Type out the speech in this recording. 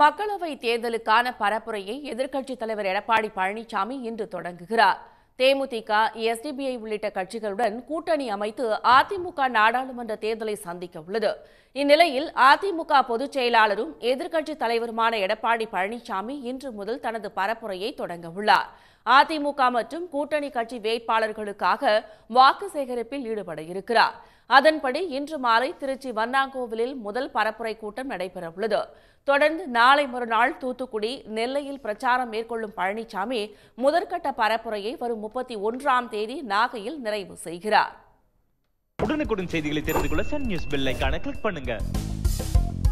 மக்களவை தேர்தலுக்கான பரப்புரையை எதிர்க்கட்சித் தலைவர் எடப்பாடி பழனிசாமி இன்று தொடங்குகிறார் தேமுதிக எஸ்டிபிஐ உள்ளிட்ட கட்சிகளுடன் கூட்டணி அமைத்து அதிமுக நாடாளுமன்ற தேர்தலை சந்திக்க உள்ளது இந்நிலையில் அதிமுக பொதுச் செயலாளரும் எதிர்க்கட்சித் தலைவருமான எடப்பாடி பழனிசாமி இன்று முதல் தனது பரப்புரையை தொடங்க உள்ளார் அதிமுக மற்றும் கூட்டணி கட்சி வேட்பாளர்களுக்காக வாக்கு சேகரிப்பில் ஈடுபட இருக்கிறார் அதன்படி இன்று மாலை திருச்சி வண்ணாங்கோவிலில் முதல் பரப்புரை கூட்டம் நடைபெறவுள்ளது தொடர்ந்து நாளை மறுநாள் தூத்துக்குடி நெல்லையில் பிரச்சாரம் மேற்கொள்ளும் பழனிசாமி முதற்கட்ட பரப்புரையை வரும் முப்பத்தி ஒன்றாம் தேதி நாகையில் நிறைவு செய்கிறார் உடனுக்குடன் செய்திகளை தெரிந்து கொள்ள சன் நியூஸ் கிளிக் பண்ணுங்க